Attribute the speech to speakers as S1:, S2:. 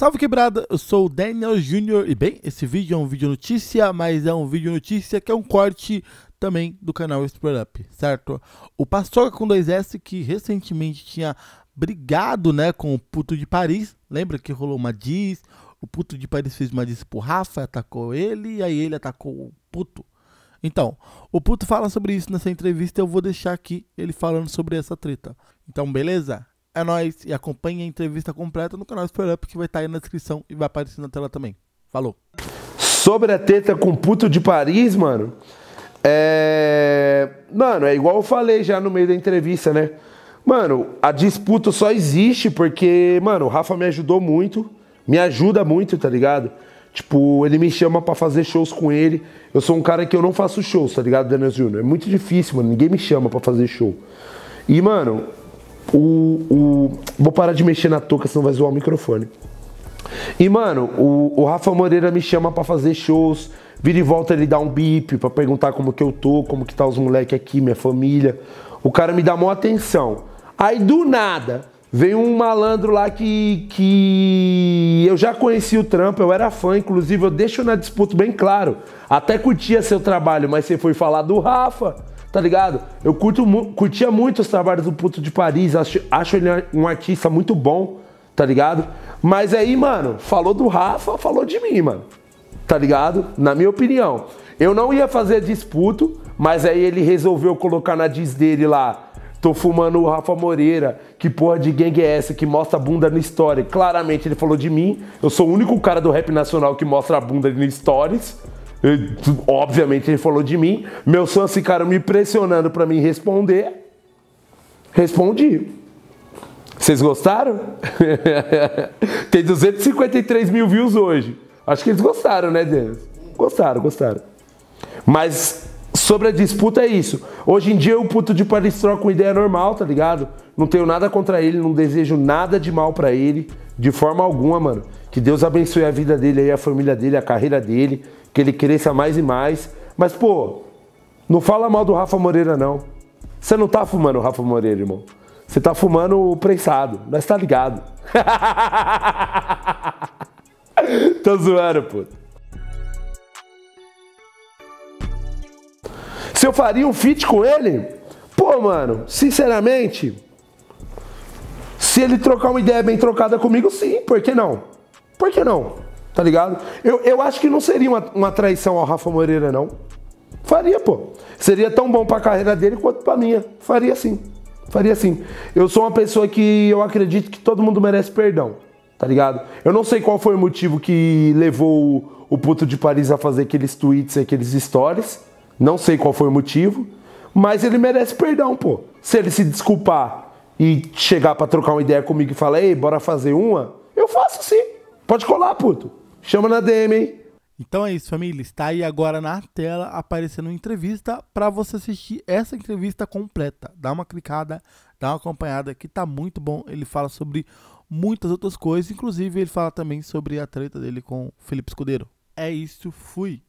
S1: Salve quebrada, eu sou o Daniel Júnior e bem, esse vídeo é um vídeo notícia, mas é um vídeo notícia que é um corte também do canal Explore Up, certo? O Paçoca com 2S que recentemente tinha brigado, né, com o puto de Paris, lembra que rolou uma diz, o puto de Paris fez uma diz pro Rafa, atacou ele e aí ele atacou o puto. Então, o puto fala sobre isso nessa entrevista, eu vou deixar aqui ele falando sobre essa treta. Então, beleza? É nóis e acompanhe a entrevista completa no canal Super Up que vai estar tá aí na descrição e vai aparecer na tela também. Falou!
S2: Sobre a teta com puto de Paris, mano. É. Mano, é igual eu falei já no meio da entrevista, né? Mano, a disputa só existe porque, mano, o Rafa me ajudou muito, me ajuda muito, tá ligado? Tipo, ele me chama para fazer shows com ele. Eu sou um cara que eu não faço shows, tá ligado, Daniel Júnior? É muito difícil, mano. Ninguém me chama para fazer show. E, mano, o, o, Vou parar de mexer na touca, senão vai zoar o microfone. E, mano, o, o Rafa Moreira me chama para fazer shows. Vira e volta ele dá um bip pra perguntar como que eu tô, como que tá os moleques aqui, minha família. O cara me dá maior atenção. Aí do nada, vem um malandro lá que, que eu já conheci o trampo, eu era fã, inclusive eu deixo na disputa bem claro. Até curtia seu trabalho, mas você foi falar do Rafa tá ligado? Eu curto, curtia muito os trabalhos do Puto de Paris, acho, acho ele um artista muito bom, tá ligado? Mas aí, mano, falou do Rafa, falou de mim, mano, tá ligado? Na minha opinião. Eu não ia fazer disputa, mas aí ele resolveu colocar na diz dele lá. Tô fumando o Rafa Moreira, que porra de gangue é essa que mostra a bunda no story? Claramente ele falou de mim, eu sou o único cara do rap nacional que mostra a bunda no stories Obviamente ele falou de mim. Meus fãs ficaram me pressionando para mim responder. Respondi. Vocês gostaram? Tem 253 mil views hoje. Acho que eles gostaram, né, Deus Gostaram, gostaram. Mas sobre a disputa é isso. Hoje em dia eu puto de Paris com ideia normal, tá ligado? Não tenho nada contra ele, não desejo nada de mal para ele, de forma alguma, mano. Que Deus abençoe a vida dele aí, a família dele, a carreira dele que ele cresça mais e mais. Mas, pô, não fala mal do Rafa Moreira, não. Você não tá fumando o Rafa Moreira, irmão. Você tá fumando o prensado. Nós tá ligado. Tô zoando, pô. Se eu faria um fit com ele, pô, mano, sinceramente, se ele trocar uma ideia bem trocada comigo, sim, por que não? Por que não? tá ligado? Eu, eu acho que não seria uma, uma traição ao Rafa Moreira, não. Faria, pô. Seria tão bom pra carreira dele quanto pra minha. Faria sim. Faria sim. Eu sou uma pessoa que eu acredito que todo mundo merece perdão, tá ligado? Eu não sei qual foi o motivo que levou o, puto de Paris a fazer aqueles tweets e aqueles stories. Não sei qual foi o motivo. Mas ele merece perdão, pô. Se ele se desculpar e chegar para trocar uma ideia comigo e falar, ei, bora fazer uma, eu faço sim. Pode colar, puto. Chama na DM, hein?
S1: Então é isso, família. Está aí agora na tela aparecendo uma entrevista para você assistir essa entrevista completa. Dá uma clicada, dá uma acompanhada que tá muito bom. Ele fala sobre muitas outras coisas, inclusive ele fala também sobre a treta dele com Felipe Escudeiro. É isso, fui.